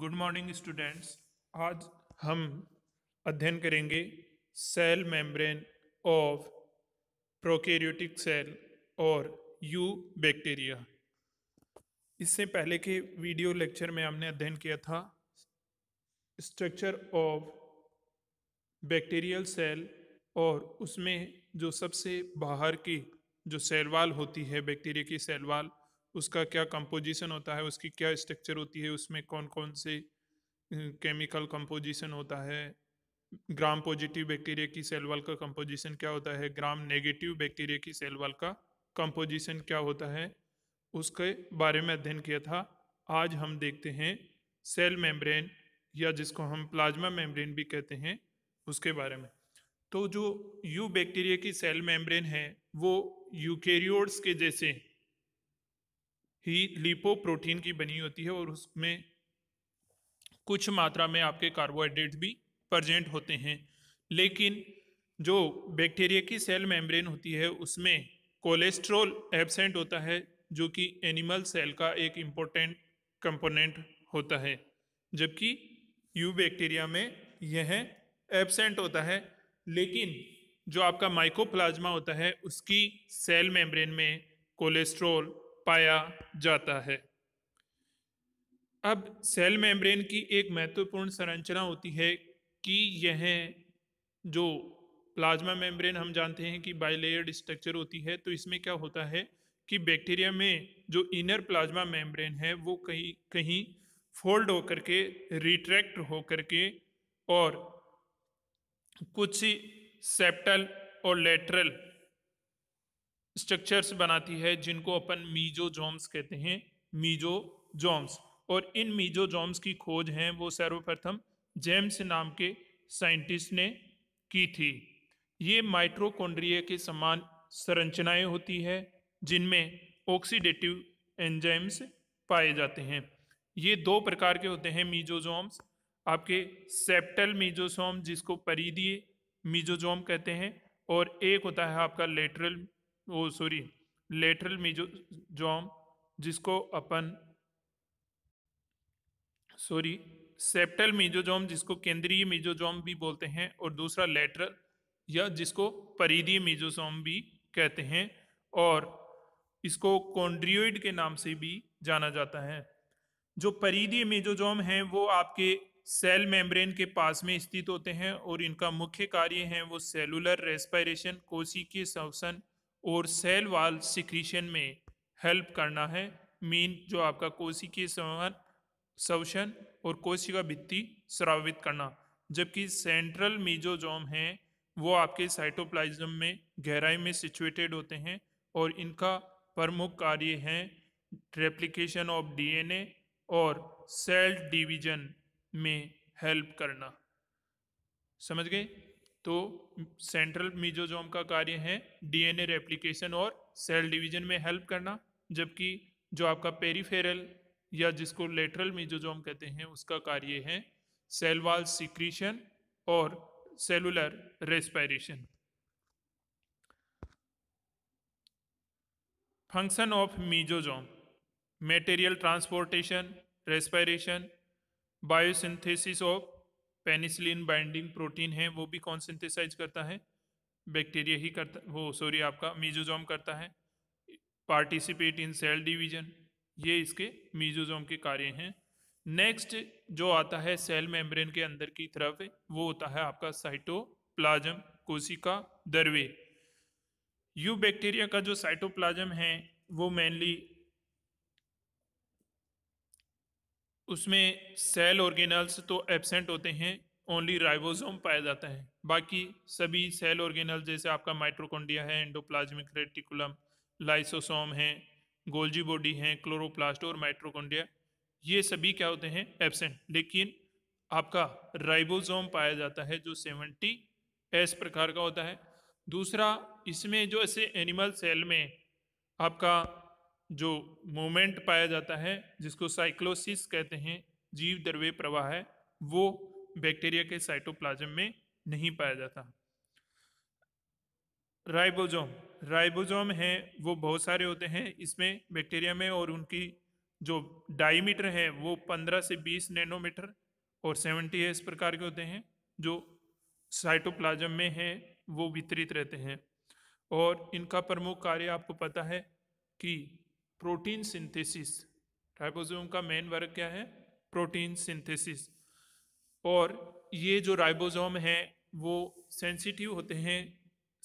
Good morning students आज हम अध्ययन करेंगे cell membrane of prokaryotic cell और यू बैक्टीरिया इससे पहले के वीडियो लेक्चर में हमने अध्ययन किया था स्ट्रक्चर ऑफ बैक्टीरियल सेल और उसमें जो सबसे बाहर की जो सेलवाल होती है बैक्टीरिया की सेलवाल उसका क्या कंपोजिशन होता है उसकी क्या स्ट्रक्चर होती है उसमें कौन कौन से केमिकल कंपोजिशन होता है ग्राम पॉजिटिव बैक्टीरिया की सेल वाल का कंपोजिशन क्या होता है ग्राम नेगेटिव बैक्टीरिया की सेल वाल का कंपोजिशन क्या होता है उसके बारे में अध्ययन किया था आज हम देखते हैं सेल मेम्ब्रेन या जिसको हम प्लाज्मा मेम्ब्रेन भी कहते हैं उसके बारे में तो जो यू बैक्टीरिया की सेल मेम्ब्रेन है वो यूकेरियोड्स के जैसे ही लिपोप्रोटीन की बनी होती है और उसमें कुछ मात्रा में आपके कार्बोहाइड्रेट भी प्रजेंट होते हैं लेकिन जो बैक्टीरिया की सेल मेम्ब्रेन होती है उसमें कोलेस्ट्रोल एबसेंट होता है जो कि एनिमल सेल का एक इम्पोर्टेंट कंपोनेंट होता है जबकि यू बैक्टीरिया में यह एबसेंट होता है लेकिन जो आपका माइकोप्लाज्मा होता है उसकी सेल मेम्ब्रेन में कोलेस्ट्रोल पाया जाता है अब सेल मेम्ब्रेन की एक महत्वपूर्ण संरचना होती है कि यह जो प्लाज्मा मेम्ब्रेन हम जानते हैं कि बाइलेयर्ड स्ट्रक्चर होती है तो इसमें क्या होता है कि बैक्टीरिया में जो इनर प्लाज्मा मेम्ब्रेन है वो कहीं कहीं फोल्ड होकर के रिट्रैक्ट होकर के और कुछ सेप्टल और लेटरल स्ट्रक्चर्स बनाती है जिनको अपन मीजो कहते हैं मीजो जोम्स और इन मीजो की खोज है वो सर्वप्रथम जेम्स नाम के साइंटिस्ट ने की थी ये माइट्रोकोंड्रिया के समान संरचनाएं होती है जिनमें ऑक्सीडेटिव एंजाइम्स पाए जाते हैं ये दो प्रकार के होते हैं मीजोजोम्स आपके सेप्टल मीजोसोम जिसको परिधीय मीजोजोम कहते हैं और एक होता है आपका लेटरल वो सॉरी लेटरल जॉम जिसको अपन सॉरी सेप्टल मीजोजॉम जिसको केंद्रीय मीजोजॉम भी बोलते हैं और दूसरा लेटरल या जिसको परिधीय मीजोजॉम भी कहते हैं और इसको कॉन्ड्रियोइड के नाम से भी जाना जाता है जो परिधीय मीजोजॉम हैं वो आपके सेल मेम्ब्रेन के पास में स्थित होते हैं और इनका मुख्य कार्य है वो सेलुलर रेस्पिरेशन कोशिकीय श्वसन और सेल वाल सिक्रीशन में हेल्प करना है मीन जो आपका कोशिकीय समान शवशन और कोशिका भित्ति स्रावित करना जबकि सेंट्रल मीजोजोम है वो आपके साइटोप्लाज्म में गहराई में सिचुएटेड होते हैं और इनका प्रमुख कार्य है रेप्लिकेशन ऑफ डीएनए और सेल डिवीजन में हेल्प करना समझ गए तो सेंट्रल मीजोजोम का कार्य है डीएनए रेप्लिकेशन और सेल डिवीजन में हेल्प करना जबकि जो आपका पेरीफेरल या जिसको लेटरल मीजोजोम कहते हैं उसका कार्य है सेल सिक्रीशन और cellular respiration function of mesosome material transportation respiration biosynthesis of penicillin binding protein है वो भी कौन सिंथेसाइज करता है बैक्टीरिया ही करता वो सॉरी आपका मीजोजोम करता है पार्टिसिपेट इन सेल डिवीजन ये इसके मीजोजोम के कार्य हैं नेक्स्ट जो आता है सेल मेम्ब्रेन के अंदर की तरफ वो होता है आपका साइटोप्लाज्म कोशिका दरवे यू बैक्टीरिया का जो साइटोप्लाज्म है वो मेनली उसमें सेल ऑर्गेनल्स तो एबसेंट होते हैं ओनली राइबोसोम पाया जाता है बाकी सभी सेल ऑर्गेनल जैसे आपका माइट्रोकोंडिया है एंडोप्लाज्मिक रेटिकुलम लाइसोसोम है गोल्जी बॉडी है क्लोरोप्लास्ट और माइट्रोकोंडिया ये सभी क्या होते हैं एबसेंट लेकिन आपका राइबोसोम पाया जाता है जो सेवेंटी एस प्रकार का होता है दूसरा इसमें जो ऐसे एनिमल सेल में आपका जो मोमेंट पाया जाता है जिसको साइक्लोसिस कहते हैं जीव द्रव्य प्रवाह है वो बैक्टीरिया के साइटोप्लाज्म में नहीं पाया जाता राइबोजोम राइबोजोम हैं वो बहुत सारे होते हैं इसमें बैक्टीरिया में और उनकी जो डायमीटर है वो 15 से 20 नैनोमीटर और 70 इस प्रकार के होते हैं जो साइटोप्लाज्म में हैं वो वितरित रहते हैं और इनका प्रमुख कार्य आपको पता है कि प्रोटीन सिंथेसिस राइबोसोम का मेन वर्क क्या है प्रोटीन सिंथेसिस और ये जो राइबोसोम हैं वो सेंसिटिव होते हैं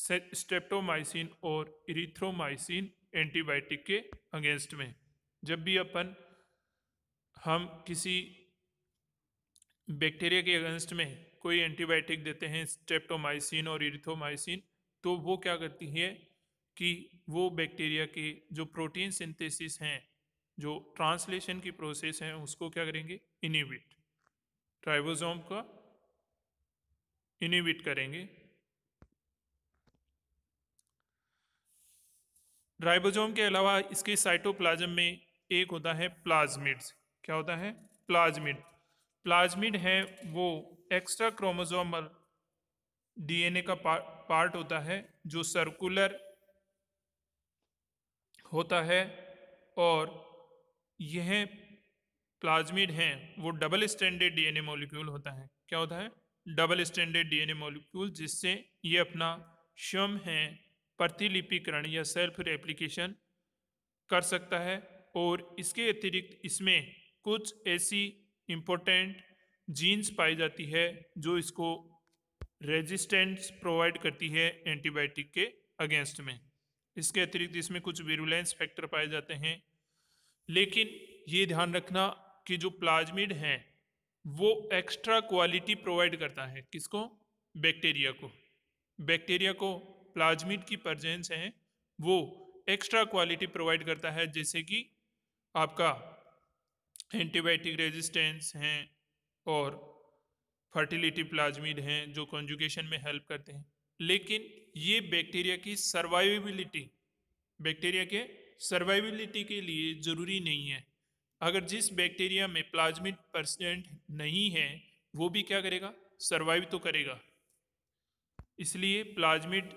स्टेप्टोमाइसिन और इरिथ्रोमाइसिन एंटीबायोटिक के अगेंस्ट में जब भी अपन हम किसी बैक्टीरिया के अगेंस्ट में कोई एंटीबायोटिक देते हैं स्टेप्टोमाइसिन और इरिथ्रोमाइसिन तो वो क्या करती है कि वो बैक्टीरिया के जो प्रोटीन सिंथेसिस हैं जो ट्रांसलेशन की प्रोसेस हैं उसको क्या करेंगे इनिबिट राइबोसोम का इनिबिट करेंगे राइबोसोम के अलावा इसके साइटोप्लाज्म में एक होता है प्लाज्मिड्स क्या होता है प्लाज्मिड प्लाज्मिड है वो एक्स्ट्रा क्रोमोसोमल डीएनए का पार्ट होता है जो सर्कुलर होता है और यह प्लाज्मिड है वो डबल स्टैंडर्ड डीएनए मॉलिक्यूल होता है क्या होता है डबल स्टैंडर्ड डीएनए मॉलिक्यूल जिससे ये अपना स्वयं है प्रतिलिपिकरण या सेल्फ रेप्लिकेशन कर सकता है और इसके अतिरिक्त इसमें कुछ ऐसी इम्पोर्टेंट जीन्स पाई जाती है जो इसको रेजिस्टेंस प्रोवाइड करती है एंटीबायोटिक के अगेंस्ट में इसके अतिरिक्त इसमें कुछ विरुलेंस फैक्टर पाए जाते हैं लेकिन ये ध्यान रखना कि जो प्लाज्मिड हैं वो एक्स्ट्रा क्वालिटी प्रोवाइड करता है किसको बैक्टीरिया को बैक्टीरिया को प्लाज्मिड की प्रजेंस है वो एक्स्ट्रा क्वालिटी प्रोवाइड करता है जैसे कि आपका एंटीबायोटिक रेजिस्टेंस हैं और फर्टिलिटी प्लाज्मिड हैं जो कॉन्जुकेशन में हेल्प करते हैं लेकिन ये बैक्टीरिया की सर्वाइविलिटी बैक्टीरिया के सर्वाइविलिटी के लिए ज़रूरी नहीं है अगर जिस बैक्टीरिया में प्लाज्मिड परसेंट नहीं है वो भी क्या करेगा सर्वाइव तो करेगा इसलिए प्लाज्मिड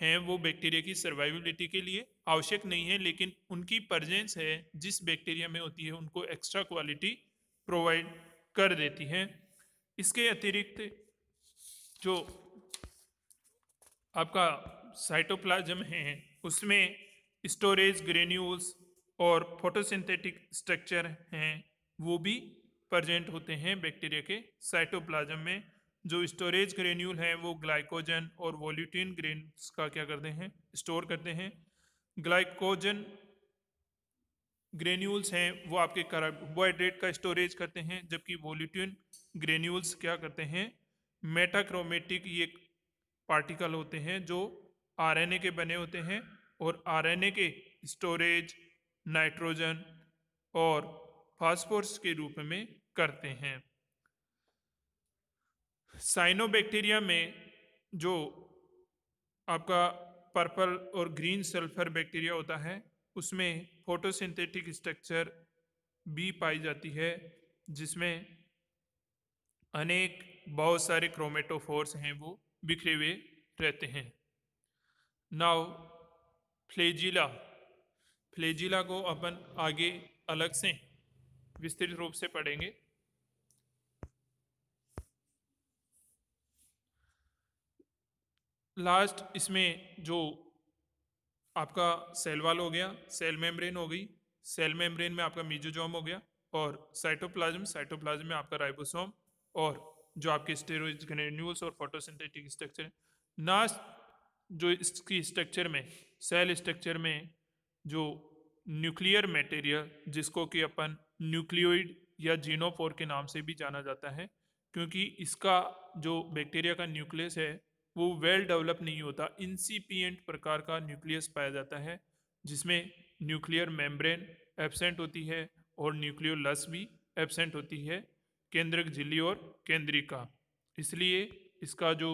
हैं वो बैक्टीरिया की सर्वाइविलिटी के लिए आवश्यक नहीं है लेकिन उनकी प्रजेंस है जिस बैक्टीरिया में होती है उनको एक्स्ट्रा क्वालिटी प्रोवाइड कर देती है इसके अतिरिक्त जो आपका साइटोप्लाज्म है उसमें स्टोरेज ग्रेन्यूल्स और फोटोसिंथेटिक स्ट्रक्चर हैं वो भी प्रजेंट होते हैं बैक्टीरिया के साइटोप्लाज्म में जो स्टोरेज ग्रेन्यूल है वो ग्लाइकोजन और वॉल्यूटिन ग्रेन्स का क्या करते हैं स्टोर करते हैं ग्लाइकोजन ग्रेन्यूल्स हैं वो आपके कार्बोहाइड्रेट का स्टोरेज करते हैं जबकि वोल्यूटिन ग्रेन्यूल्स क्या करते हैं मेटाक्रोमेटिक ये पार्टिकल होते हैं जो आरएनए के बने होते हैं और आरएनए के स्टोरेज नाइट्रोजन और फास्फोरस के रूप में करते हैं साइनोबैक्टीरिया में जो आपका पर्पल और ग्रीन सल्फर बैक्टीरिया होता है उसमें फोटोसिंथेटिक स्ट्रक्चर बी पाई जाती है जिसमें अनेक बहुत सारे क्रोमेटोफोर्स हैं वो बिखरे हुए रहते हैं नाउ फ्लेजिला फ्लेजिला को अपन आगे अलग से विस्तृत रूप से पढ़ेंगे लास्ट इसमें जो आपका सेल वाल हो गया सेल मेम्ब्रेन हो गई सेल मेम्ब्रेन में आपका मीजोजोम हो गया और साइटोप्लाज्म साइटोप्लाज्म में आपका राइबोसोम और जो आपके स्टेरोइड ग्रेन्यूल्स और फोटोसिंथेटिक स्ट्रक्चर है नास्ट जो इसकी स्ट्रक्चर में सेल स्ट्रक्चर में जो न्यूक्लियर मटेरियल जिसको कि अपन न्यूक्लियोइड या जीनोफोर के नाम से भी जाना जाता है क्योंकि इसका जो बैक्टीरिया का न्यूक्लियस है वो वेल डेवलप नहीं होता इंसीपियट प्रकार का न्यूक्लियस पाया जाता है जिसमें न्यूक्लियर मेम्ब्रेन एबसेंट होती है और न्यूक्लियोलस भी एबसेंट होती है केंद्रक झिल्ली और केंद्रिका इसलिए इसका जो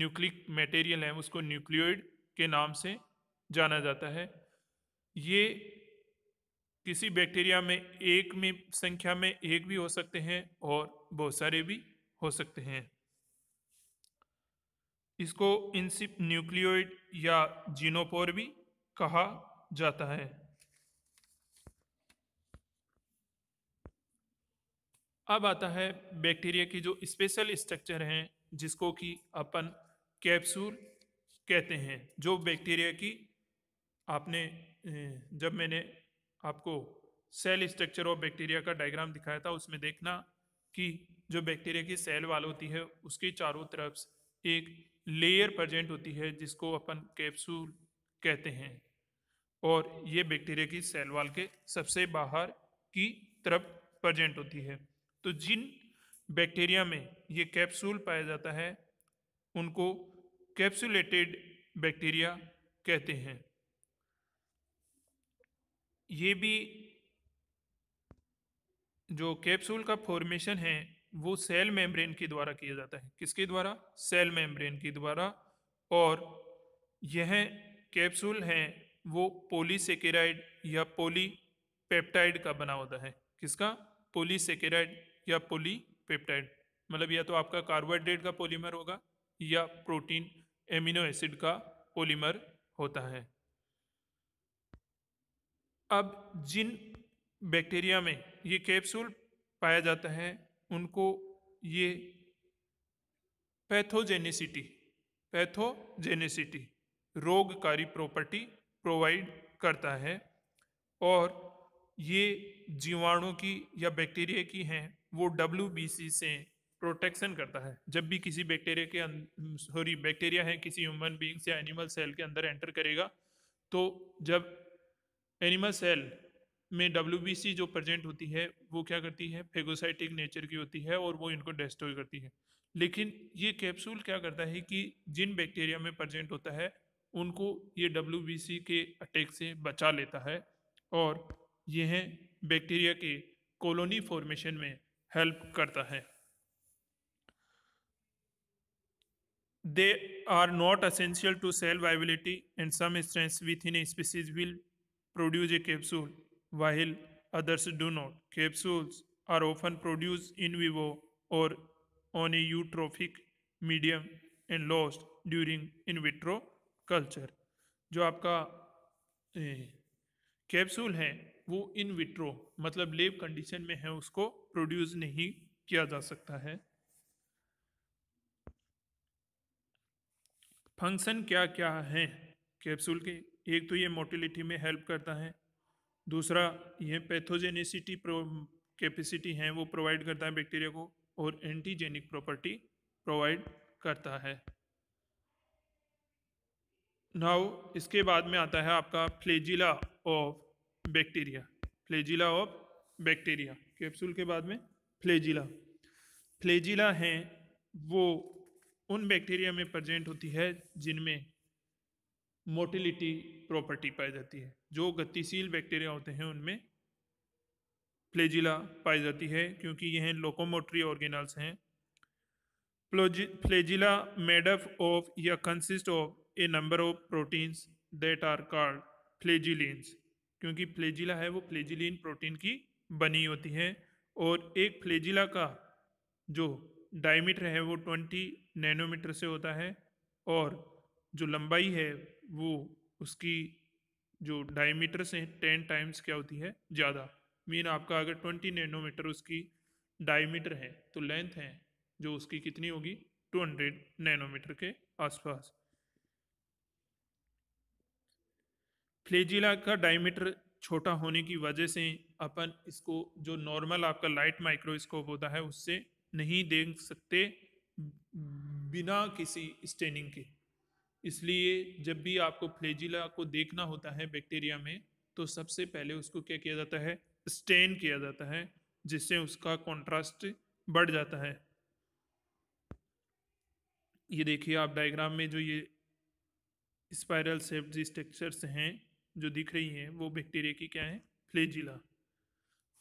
न्यूक्लिक मटेरियल है उसको न्यूक्लियोइड के नाम से जाना जाता है ये किसी बैक्टीरिया में एक में संख्या में एक भी हो सकते हैं और बहुत सारे भी हो सकते हैं इसको इनसिप न्यूक्लियोइड या जीनोपोर भी कहा जाता है अब आता है बैक्टीरिया की जो स्पेशल स्ट्रक्चर हैं जिसको कि अपन कैप्सूल कहते हैं जो बैक्टीरिया की आपने हम्म, जब मैंने आपको सेल स्ट्रक्चर ऑफ बैक्टीरिया का डायग्राम दिखाया था उसमें देखना कि जो बैक्टीरिया की सेल वाल होती है उसके चारों तरफ एक लेयर प्रजेंट होती है जिसको अपन कैप्सूल कहते हैं और ये बैक्टीरिया की सेल वाल के सबसे बाहर की तरफ प्रजेंट होती है तो जिन बैक्टीरिया में ये कैप्सूल पाया जाता है उनको कैप्सुलेटेड बैक्टीरिया कहते हैं ये भी जो कैप्सूल का फॉर्मेशन है वो सेल मेम्ब्रेन के द्वारा किया जाता है किसके द्वारा सेल मेम्ब्रेन के द्वारा और यह कैप्सूल हैं वो पोलीसेकेराइड या पोलीपेप्टाइड का बना होता है किसका पोलीसेकेराइड या पोलीपेप्टाइड मतलब या तो आपका कार्बोहाइड्रेट का पोलीमर होगा या प्रोटीन एमिनो एसिड का पोलीमर होता है अब जिन बैक्टीरिया में ये कैप्सूल पाया जाता है उनको ये पैथोजेनिसिटी पैथोजेनिसिटी रोगकारी प्रॉपर्टी प्रोवाइड करता है और ये जीवाणु की या बैक्टीरिया की हैं वो डब्ल्यू से प्रोटेक्शन करता है जब भी किसी बैक्टीरिया के सॉरी अं-, बैक्टीरिया है किसी ह्यूमन बींग्स या एनिमल सेल के अंदर एंटर करेगा तो जब एनिमल सेल में डब्ल्यू जो प्रेजेंट होती है वो क्या करती है फेगोसाइटिक नेचर की होती है और वो इनको डिस्ट्रॉय करती है लेकिन ये कैप्सूल क्या करता है कि जिन बैक्टीरिया में प्रजेंट होता है उनको ये डब्ल्यू के अटैक से बचा लेता है और यह बैक्टीरिया के कॉलोनी फॉर्मेशन में हेल्प करता है they are not essential to cell viability and some strains within species will produce a capsule, while others do not. Capsules are often produced in vivo or on a eutrophic medium and lost during in vitro culture. जो आपका capsule है वो in vitro मतलब लेब condition में है उसको produce नहीं किया जा सकता है फंक्शन क्या क्या हैं कैप्सूल के एक तो ये मोटिलिटी में हेल्प करता है दूसरा ये पैथोजेनिसिटी कैपेसिटी है वो प्रोवाइड करता है बैक्टीरिया को और एंटीजेनिक प्रॉपर्टी प्रोवाइड करता है नाउ इसके बाद में आता है आपका flagella of bacteria flagella of bacteria capsule के बाद में फ्लेजिला फ्लेजिला हैं वो उन बैक्टीरिया में प्रजेंट होती है जिनमें मोटिलिटी प्रॉपर्टी पाई जाती है जो गतिशील बैक्टीरिया होते हैं उनमें फ्लेजिला पाई जाती है क्योंकि यह लोकोमोटरी ऑर्गेनल्स हैं फ्लेजिला मेडअप ऑफ या consist of a number of proteins that are called flagellins क्योंकि फ्लेजिला है वो फ्लेजिलिन प्रोटीन की बनी होती है और एक फ्लेजिला का जो डायमीटर है वो ट्वेंटी नैनोमीटर से होता है और जो लंबाई है वो उसकी जो डायमीटर से टेन टाइम्स क्या होती है ज़्यादा मीन आपका अगर ट्वेंटी नैनोमीटर उसकी डायमीटर है तो लेंथ है जो उसकी कितनी होगी टू हंड्रेड नैनोमीटर के आसपास फ्लेजिला का डायमीटर छोटा होने की वजह से अपन इसको जो नॉर्मल आपका लाइट माइक्रोस्कोप होता है उससे नहीं देख सकते बिना किसी स्टेनिंग के इसलिए जब भी आपको फ्लेजिला को देखना होता है बैक्टीरिया में तो सबसे पहले उसको क्या किया जाता है स्टेन किया जाता है जिससे उसका कॉन्ट्रास्ट बढ़ जाता है ये देखिए आप डायग्राम में जो ये स्पायरल जी स्ट्रक्चर्स हैं जो दिख रही हैं वो बैक्टीरिया की क्या है फ्लेजिला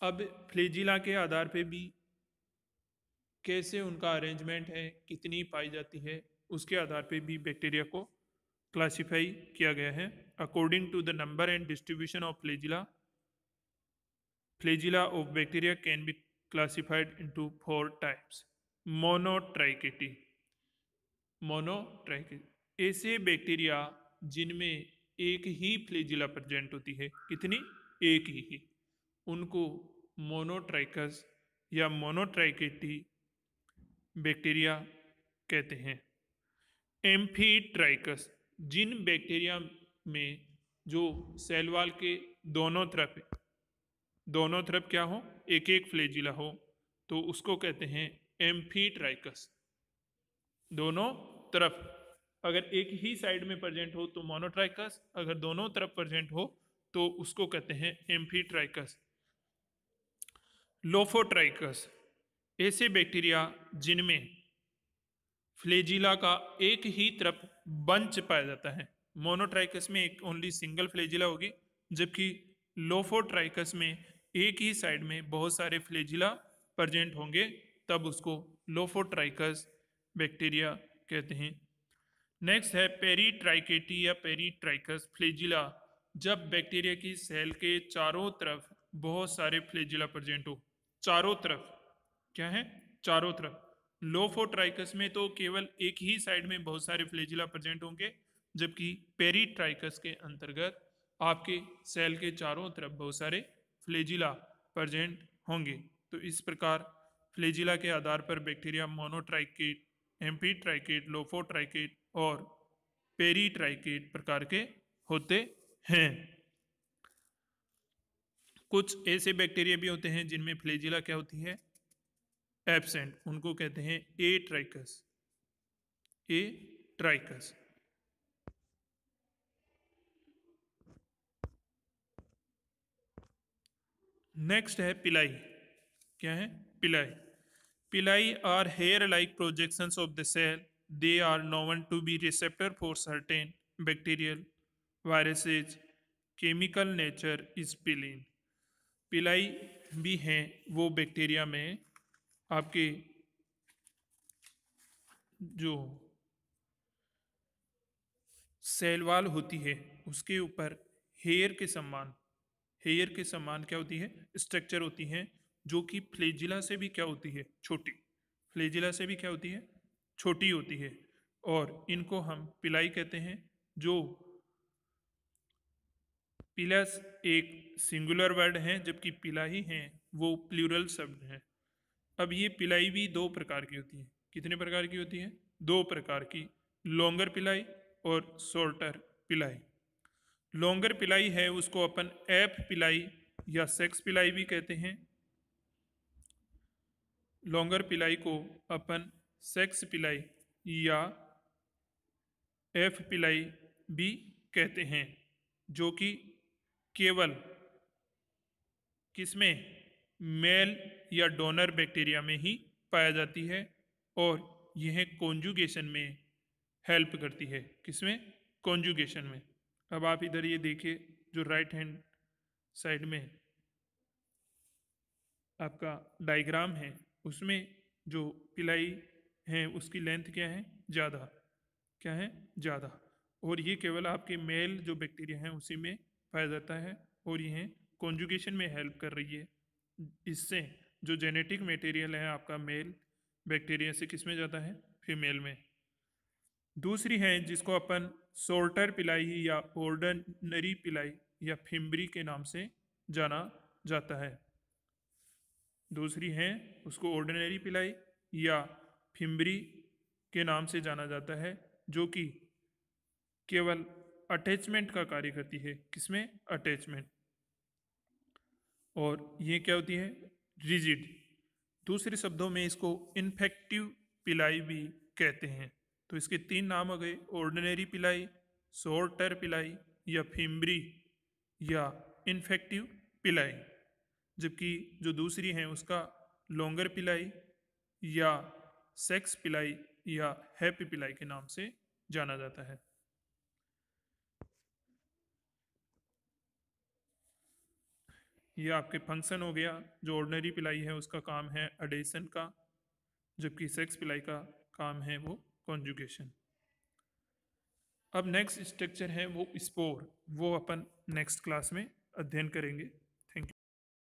अब फ्लेजिला के आधार पे भी कैसे उनका अरेंजमेंट है कितनी पाई जाती है उसके आधार पर भी बैक्टीरिया को क्लासीफाई किया गया है according to the number and distribution of flagella flagella of bacteria can be classified into four types monotrichate monotrichate ऐसे बैक्टीरिया जिनमें एक ही फ्लेजिला प्रजेंट होती है कितनी एक ही, ही। उनको मोनोट्राइकस या मोनोट्राइकेटी बैक्टीरिया कहते हैं एम्फीट्राइकस जिन बैक्टीरिया में जो सेल वाल के दोनों तरफ दोनों तरफ क्या हो एक एक फ्लेजिला हो तो उसको कहते हैं एम्फीट्राइकस दोनों तरफ अगर एक ही साइड में प्रजेंट हो तो मोनोट्राइकस अगर दोनों तरफ प्रजेंट हो तो उसको कहते हैं एम्फीट्राइकस लोफोट्राइकस ऐसे बैक्टीरिया जिनमें फ्लेजिला का एक ही तरफ बंच पाया जाता है मोनोट्राइकस में एक ओनली सिंगल फ्लेजिला होगी जबकि लोफोट्राइकस में एक ही साइड में बहुत सारे फ्लेजिला प्रजेंट होंगे तब उसको लोफोट्राइकस बैक्टीरिया कहते हैं नेक्स्ट है पेरीट्राइकेटी या पेरीट्राइकस फ्लेजिला जब बैक्टीरिया की सेल के चारों तरफ बहुत सारे फ्लेजिला प्रजेंट हो चारों तरफ क्या है चारों तरफ लोफोट्राइकस में तो केवल एक ही साइड में बहुत सारे फ्लेजिला प्रेजेंट होंगे जबकि पेरीट्राइकस के अंतर्गत आपके सेल के चारों तरफ बहुत सारे फ्लेजिला प्रजेंट होंगे तो इस प्रकार फ्लेजिला के आधार पर बैक्टीरिया मोनोट्राइकेट एम्पीट्राइकेट लोफोट्राइकेट और पेरीट्राइकेट प्रकार के होते हैं कुछ ऐसे बैक्टीरिया भी होते हैं जिनमें फ्लेजिला क्या होती है एबसेंट उनको कहते हैं ए ट्राइकस ए ट्राइकस नेक्स्ट है पिलाई क्या है pili pili are hair like projection of the cell they are known to be receptor for certain bacterial viruses chemical nature is pilin pili भी हैं वो बैक्टीरिया में आपके जो सेलवाल होती है उसके ऊपर हेयर के सम्मान हेयर के सम्मान क्या होती है स्ट्रक्चर होती हैं जो कि फ्लेजिला से भी क्या होती है छोटी फ्लेजिला से भी क्या होती है छोटी होती है और इनको हम पिलाई कहते हैं जो पिलस एक सिंगुलर वर्ड हैं जबकि पिला ही हैं वो प्लूरल शब्द हैं अब ये पिलाई भी दो प्रकार की होती है कितने प्रकार की होती है दो प्रकार की लॉन्गर पिलाई और शॉर्टर पिलाई लॉन्गर पिलाई है उसको अपन ऐप पिलाई या सेक्स पिलाई भी कहते हैं लॉन्गर पिलाई को अपन सेक्स पिलाई या एफ पिलाई भी कहते हैं जो कि केवल किसमें मेल या डोनर बैक्टीरिया में ही पाया जाती है और यह कॉन्जुगेशन में हेल्प करती है किसमें कॉन्जुगेशन में अब आप इधर ये देखिए जो राइट हैंड साइड में आपका डायग्राम है उसमें जो पिलाई है उसकी लेंथ क्या है ज़्यादा क्या है ज़्यादा और ये केवल आपके मेल जो बैक्टीरिया हैं उसी में पाया जाता है और यह कॉन्जुगेशन में हेल्प कर रही है इससे जो जेनेटिक मटेरियल है आपका मेल बैक्टीरिया से किस में जाता है फीमेल में दूसरी है जिसको अपन सोल्टर पिलाई या ओर्डनरी पिलाई या फिम्बरी के नाम से जाना जाता है दूसरी है उसको ओर्डनरी पिलाई या फिम्बरी के नाम से जाना जाता है जो कि केवल अटैचमेंट का कार्य करती है किसमें अटैचमेंट और ये क्या होती है रिजिड दूसरे शब्दों में इसको इन्फेक्टिव पिलाई भी कहते हैं तो इसके तीन नाम हो गए ऑर्डिनरी पिलाई शॉर्टर पिलाई या फिम्बरी या इन्फेक्टिव पिलाई जबकि जो दूसरी है उसका लोंगर पिलाई या सेक्स पिलाई या हैप्पी पिलाई के नाम से जाना जाता है ये आपके फंक्शन हो गया जो ऑर्डनरी पिलाई है उसका काम है एडिशन का जबकि सेक्स पिलाई का काम है वो कॉन्जुगेशन अब नेक्स्ट स्ट्रक्चर है वो स्पोर वो अपन नेक्स्ट क्लास में अध्ययन करेंगे